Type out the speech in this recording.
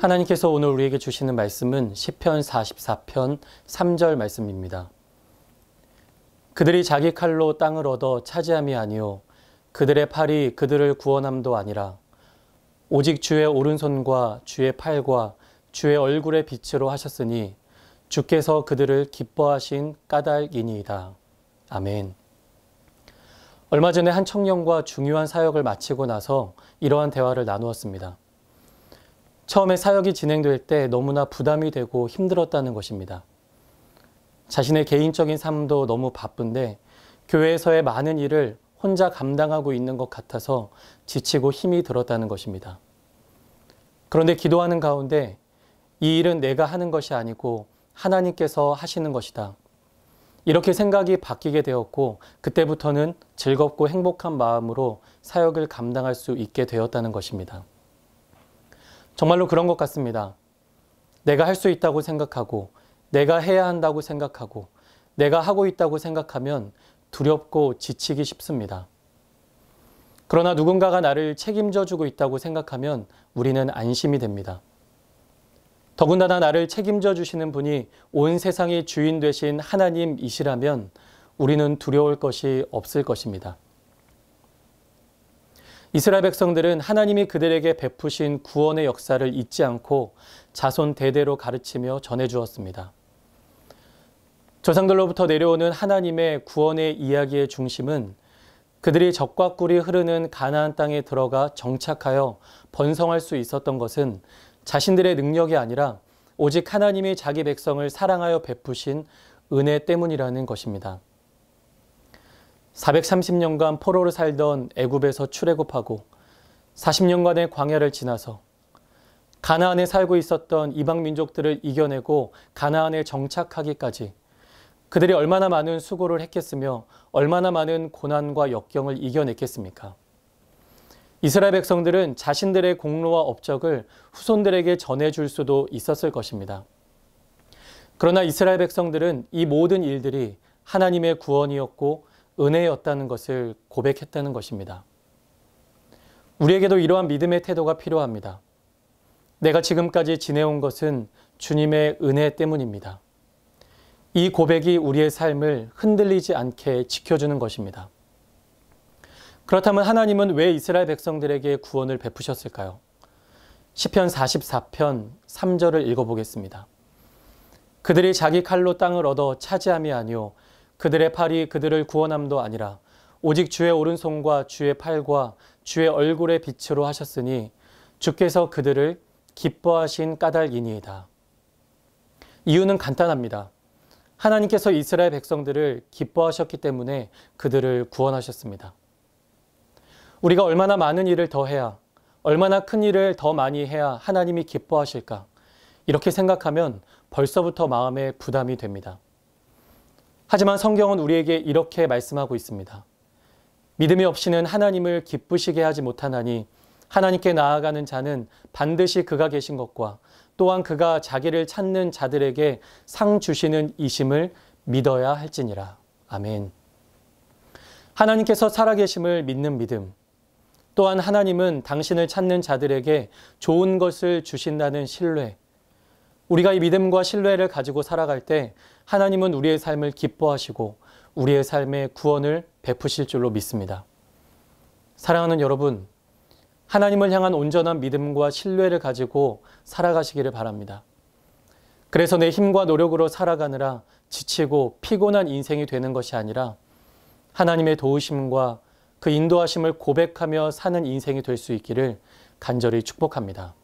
하나님께서 오늘 우리에게 주시는 말씀은 시편 44편 3절 말씀입니다. 그들이 자기 칼로 땅을 얻어 차지함이 아니요 그들의 팔이 그들을 구원함도 아니라 오직 주의 오른손과 주의 팔과 주의 얼굴의 빛으로 하셨으니 주께서 그들을 기뻐하신 까닭이니이다. 아멘. 얼마 전에 한 청년과 중요한 사역을 마치고 나서 이러한 대화를 나누었습니다. 처음에 사역이 진행될 때 너무나 부담이 되고 힘들었다는 것입니다. 자신의 개인적인 삶도 너무 바쁜데 교회에서의 많은 일을 혼자 감당하고 있는 것 같아서 지치고 힘이 들었다는 것입니다. 그런데 기도하는 가운데 이 일은 내가 하는 것이 아니고 하나님께서 하시는 것이다. 이렇게 생각이 바뀌게 되었고 그때부터는 즐겁고 행복한 마음으로 사역을 감당할 수 있게 되었다는 것입니다. 정말로 그런 것 같습니다. 내가 할 수 있다고 생각하고 내가 해야 한다고 생각하고 내가 하고 있다고 생각하면 두렵고 지치기 쉽습니다. 그러나 누군가가 나를 책임져 주고 있다고 생각하면 우리는 안심이 됩니다. 더군다나 나를 책임져 주시는 분이 온 세상의 주인 되신 하나님이시라면 우리는 두려울 것이 없을 것입니다. 이스라엘 백성들은 하나님이 그들에게 베푸신 구원의 역사를 잊지 않고 자손 대대로 가르치며 전해 주었습니다. 조상들로부터 내려오는 하나님의 구원의 이야기의 중심은 그들이 적과 꿀이 흐르는 가나안 땅에 들어가 정착하여 번성할 수 있었던 것은 자신들의 능력이 아니라 오직 하나님이 자기 백성을 사랑하여 베푸신 은혜 때문이라는 것입니다. 430년간 포로로 살던 애굽에서 출애굽하고 40년간의 광야를 지나서 가나안에 살고 있었던 이방 민족들을 이겨내고 가나안에 정착하기까지 그들이 얼마나 많은 수고를 했겠으며 얼마나 많은 고난과 역경을 이겨냈겠습니까? 이스라엘 백성들은 자신들의 공로와 업적을 후손들에게 전해줄 수도 있었을 것입니다. 그러나 이스라엘 백성들은 이 모든 일들이 하나님의 구원이었고 은혜였다는 것을 고백했다는 것입니다. 우리에게도 이러한 믿음의 태도가 필요합니다. 내가 지금까지 지내온 것은 주님의 은혜 때문입니다. 이 고백이 우리의 삶을 흔들리지 않게 지켜주는 것입니다. 그렇다면 하나님은 왜 이스라엘 백성들에게 구원을 베푸셨을까요? 시편 44편 3절을 읽어보겠습니다. 그들이 자기 칼로 땅을 얻어 차지함이 아니요 그들의 팔이 그들을 구원함도 아니라 오직 주의 오른손과 주의 팔과 주의 얼굴의 빛으로 하셨으니 주께서 그들을 기뻐하신 까닭이니이다. 이유는 간단합니다. 하나님께서 이스라엘 백성들을 기뻐하셨기 때문에 그들을 구원하셨습니다. 우리가 얼마나 많은 일을 더 해야, 얼마나 큰 일을 더 많이 해야 하나님이 기뻐하실까? 이렇게 생각하면 벌써부터 마음에 부담이 됩니다. 하지만 성경은 우리에게 이렇게 말씀하고 있습니다. 믿음이 없이는 하나님을 기쁘시게 하지 못하나니 하나님께 나아가는 자는 반드시 그가 계신 것과 또한 그가 자기를 찾는 자들에게 상 주시는 이심을 믿어야 할지니라. 아멘. 하나님께서 살아계심을 믿는 믿음, 또한 하나님은 당신을 찾는 자들에게 좋은 것을 주신다는 신뢰. 우리가 이 믿음과 신뢰를 가지고 살아갈 때 하나님은 우리의 삶을 기뻐하시고 우리의 삶에 구원을 베푸실 줄로 믿습니다. 사랑하는 여러분, 하나님을 향한 온전한 믿음과 신뢰를 가지고 살아가시기를 바랍니다. 그래서 내 힘과 노력으로 살아가느라 지치고 피곤한 인생이 되는 것이 아니라 하나님의 도우심과 그 인도하심을 고백하며 사는 인생이 될 수 있기를 간절히 축복합니다.